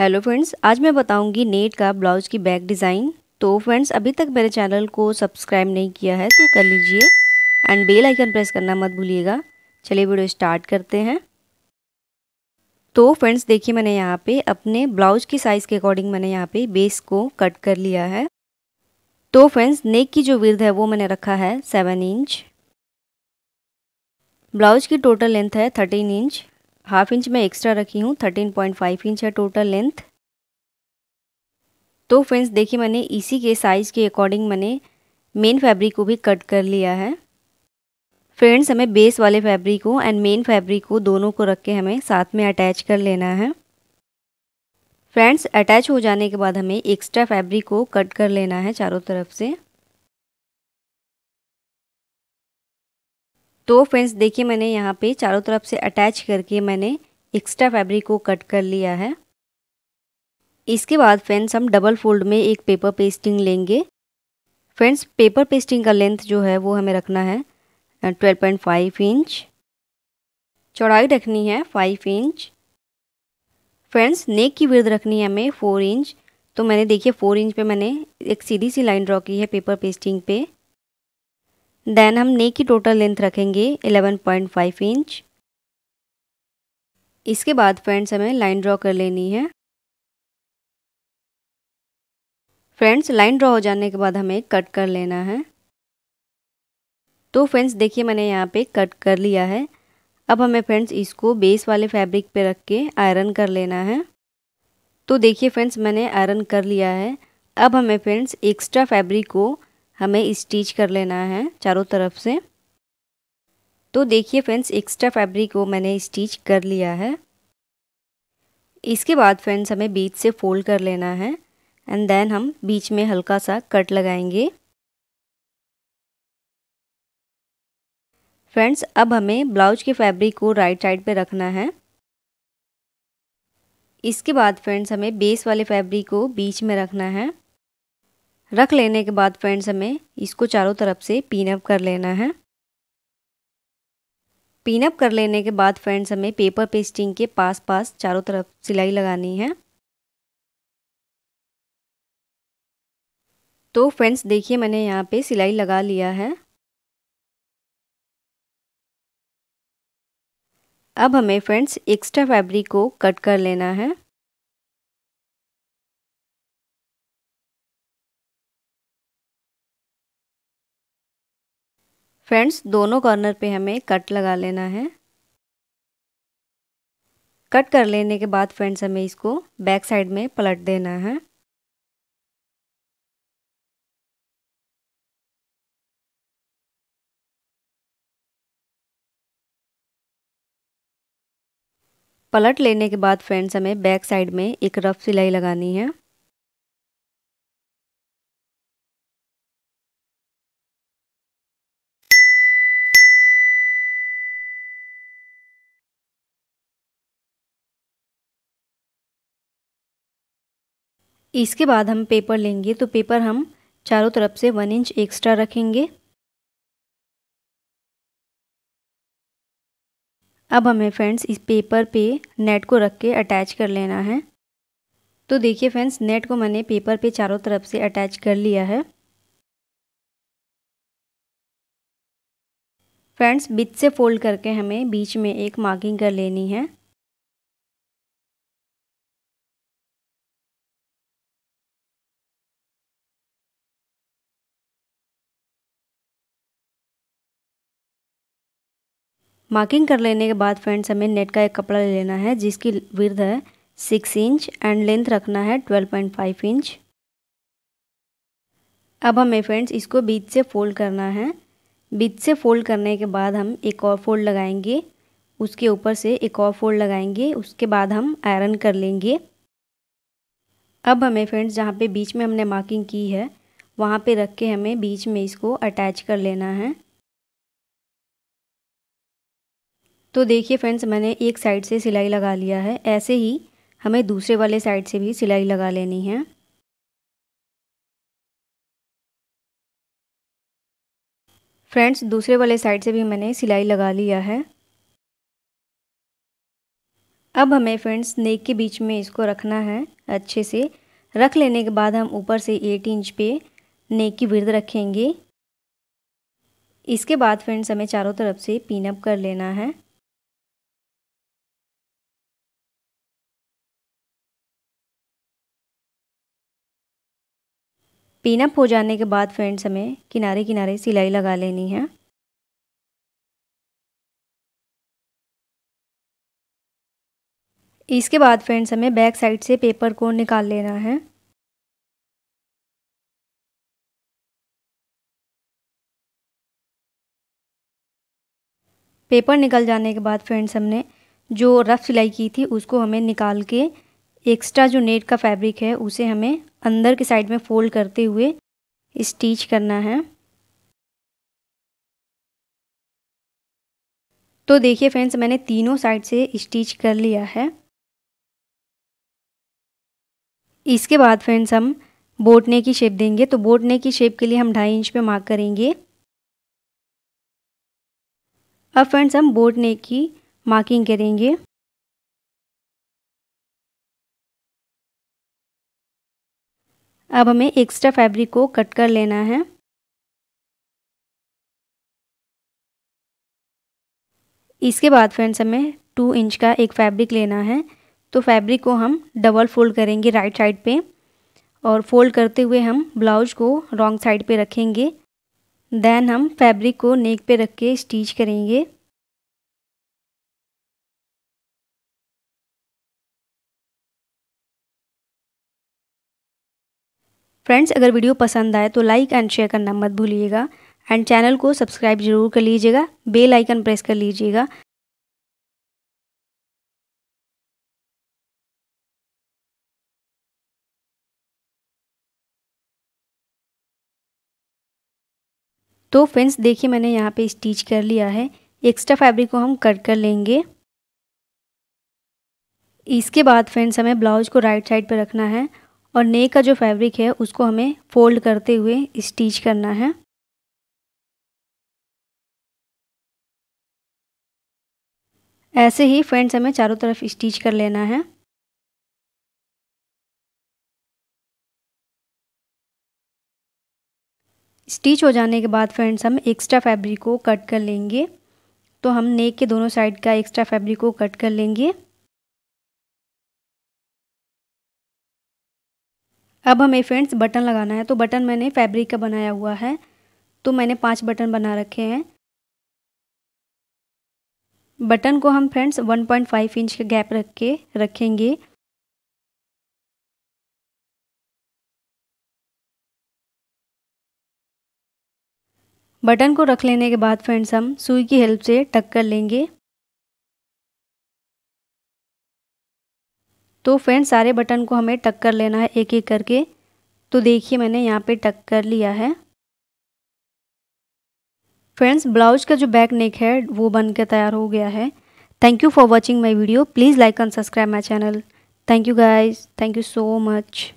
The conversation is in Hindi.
हेलो फ्रेंड्स आज मैं बताऊंगी नेट का ब्लाउज़ की बैक डिज़ाइन तो फ्रेंड्स अभी तक मेरे चैनल को सब्सक्राइब नहीं किया है तो कर लीजिए एंड बेल आइकन प्रेस करना मत भूलिएगा चलिए वीडियो स्टार्ट करते हैं तो फ्रेंड्स देखिए मैंने यहाँ पे अपने ब्लाउज की साइज़ के अकॉर्डिंग मैंने यहाँ पे बेस को कट कर लिया है तो फ्रेंड्स नेक की जो विर्ध है वो मैंने रखा है सेवन इंच ब्लाउज की टोटल लेंथ है थर्टीन इंच हाफ इंच मैं एक्स्ट्रा रखी हूँ थर्टीन पॉइंट फाइव इंच है टोटल लेंथ तो फ्रेंड्स देखिए मैंने इसी के साइज़ के अकॉर्डिंग मैंने मेन फैब्रिक को भी कट कर लिया है फ्रेंड्स हमें बेस वाले फैब्रिक को एंड मेन फैब्रिक को दोनों को रख के हमें साथ में अटैच कर लेना है फ्रेंड्स अटैच हो जाने के बाद हमें एक्स्ट्रा फैब्रिक को कट कर लेना है चारों तरफ से तो फ्रेंड्स देखिए मैंने यहाँ पे चारों तरफ से अटैच करके मैंने एक्स्ट्रा फैब्रिक को कट कर लिया है इसके बाद फ्रेंड्स हम डबल फोल्ड में एक पेपर पेस्टिंग लेंगे फ्रेंड्स पेपर पेस्टिंग का लेंथ जो है वो हमें रखना है 12.5 इंच चौड़ाई रखनी है 5 इंच फ्रेंड्स नेक की विर्द रखनी है हमें 4 इंच तो मैंने देखिए 4 इंच पे मैंने एक सीधी सी लाइन ड्रॉ की है पेपर पेस्टिंग पे देन हम नेक की टोटल लेंथ रखेंगे 11.5 इंच इसके बाद फ्रेंड्स हमें लाइन ड्रॉ कर लेनी है फ्रेंड्स लाइन ड्रॉ हो जाने के बाद हमें कट कर लेना है तो फ्रेंड्स देखिए मैंने यहाँ पे कट कर लिया है अब हमें फ्रेंड्स इसको बेस वाले फैब्रिक पे रख के आयरन कर लेना है तो देखिए फ्रेंड्स मैंने आयरन कर लिया है अब हमें फ्रेंड्स एक्स्ट्रा फैब्रिक को हमें स्टिच कर लेना है चारों तरफ से तो देखिए फ्रेंड्स एक्स्ट्रा फैब्रिक को मैंने स्टिच कर लिया है इसके बाद फ्रेंड्स हमें बीच से फोल्ड कर लेना है एंड देन हम बीच में हल्का सा कट लगाएंगे फ्रेंड्स अब हमें ब्लाउज के फैब्रिक को राइट साइड पे रखना है इसके बाद फ्रेंड्स हमें बेस वाले फैब्रिक को बीच में रखना है रख लेने के बाद फ्रेंड्स हमें इसको चारों तरफ से पिनअप कर लेना है पिनअप कर लेने के बाद फ्रेंड्स हमें पेपर पेस्टिंग के पास पास चारों तरफ सिलाई लगानी है तो फ्रेंड्स देखिए मैंने यहाँ पे सिलाई लगा लिया है अब हमें फ्रेंड्स एक्स्ट्रा फैब्रिक को कट कर लेना है फ्रेंड्स दोनों कॉर्नर पे हमें कट लगा लेना है कट कर लेने के बाद फ्रेंड्स हमें इसको बैक साइड में पलट देना है पलट लेने के बाद फ्रेंड्स हमें बैक साइड में एक रफ सिलाई लगानी है इसके बाद हम पेपर लेंगे तो पेपर हम चारों तरफ से वन इंच एक्स्ट्रा रखेंगे अब हमें फ्रेंड्स इस पेपर पे नेट को रख के अटैच कर लेना है तो देखिए फ्रेंड्स नेट को मैंने पेपर पे चारों तरफ से अटैच कर लिया है फ्रेंड्स बीच से फोल्ड करके हमें बीच में एक मार्किंग कर लेनी है मार्किंग कर लेने के बाद फ्रेंड्स हमें नेट का एक कपड़ा ले लेना है जिसकी विर्ध है सिक्स इंच एंड लेंथ रखना है ट्वेल्व पॉइंट फाइव इंच अब हमें फ्रेंड्स इसको बीच से फोल्ड करना है बीच से फोल्ड करने के बाद हम एक और फोल्ड लगाएंगे उसके ऊपर से एक और फोल्ड लगाएंगे उसके बाद हम आयरन कर लेंगे अब हमें फ्रेंड्स जहाँ पे बीच में हमने मार्किंग की है वहाँ पे रख के हमें बीच में इसको अटैच कर लेना है तो देखिए फ्रेंड्स मैंने एक साइड से सिलाई लगा लिया है ऐसे ही हमें दूसरे वाले साइड से भी सिलाई लगा लेनी है फ्रेंड्स दूसरे वाले साइड से भी मैंने सिलाई लगा लिया है अब हमें फ्रेंड्स नेक के बीच में इसको रखना है अच्छे से रख लेने के बाद हम ऊपर से एट इंच पे नेक की वृद्ध रखेंगे इसके बाद फ्रेंड्स हमें चारों तरफ से पिनअप कर लेना है पिनअप हो जाने के बाद फ्रेंड्स हमें किनारे किनारे सिलाई लगा लेनी है इसके बाद फ्रेंड्स हमें बैक साइड से पेपर को निकाल लेना है पेपर निकल जाने के बाद फ्रेंड्स हमने जो रफ़ सिलाई की थी उसको हमें निकाल के एक्स्ट्रा जो नेट का फैब्रिक है उसे हमें अंदर के साइड में फोल्ड करते हुए स्टिच करना है तो देखिए फ्रेंड्स मैंने तीनों साइड से स्टिच कर लिया है इसके बाद फ्रेंड्स हम बोटने की शेप देंगे तो बोटने की शेप के लिए हम ढाई इंच पे मार्क करेंगे अब फ्रेंड्स हम बोटने की मार्किंग करेंगे अब हमें एक्स्ट्रा फैब्रिक को कट कर लेना है इसके बाद फ्रेंड्स हमें टू इंच का एक फैब्रिक लेना है तो फैब्रिक को हम डबल फोल्ड करेंगे राइट साइड पे और फोल्ड करते हुए हम ब्लाउज को रॉन्ग साइड पे रखेंगे देन हम फैब्रिक को नेक पे रख के स्टिच करेंगे फ्रेंड्स अगर वीडियो पसंद आए तो लाइक एंड शेयर करना मत भूलिएगा एंड चैनल को सब्सक्राइब जरूर कर लीजिएगा बेल आइकन प्रेस कर लीजिएगा तो फ्रेंड्स देखिए मैंने यहाँ पे स्टिच कर लिया है एक्स्ट्रा फैब्रिक को हम कट कर लेंगे इसके बाद फ्रेंड्स हमें ब्लाउज को राइट साइड पर रखना है और नेक का जो फैब्रिक है उसको हमें फोल्ड करते हुए स्टिच करना है ऐसे ही फ्रेंड्स हमें चारों तरफ स्टिच कर लेना है स्टिच हो जाने के बाद फ्रेंड्स हम एक्स्ट्रा फैब्रिक को कट कर लेंगे तो हम नेक के दोनों साइड का एक्स्ट्रा फैब्रिक को कट कर लेंगे अब हमें फ्रेंड्स बटन लगाना है तो बटन मैंने फैब्रिक का बनाया हुआ है तो मैंने पांच बटन बना रखे हैं बटन को हम फ्रेंड्स 1.5 इंच का गैप रख के रखेंगे बटन को रख लेने के बाद फ्रेंड्स हम सुई की हेल्प से टक कर लेंगे तो फ्रेंड्स सारे बटन को हमें टक कर लेना है एक एक करके तो देखिए मैंने यहाँ पे टक कर लिया है फ्रेंड्स ब्लाउज का जो बैक नेक है वो बन के तैयार हो गया है thank you for watching my video please like and subscribe my channel thank you guys thank you so much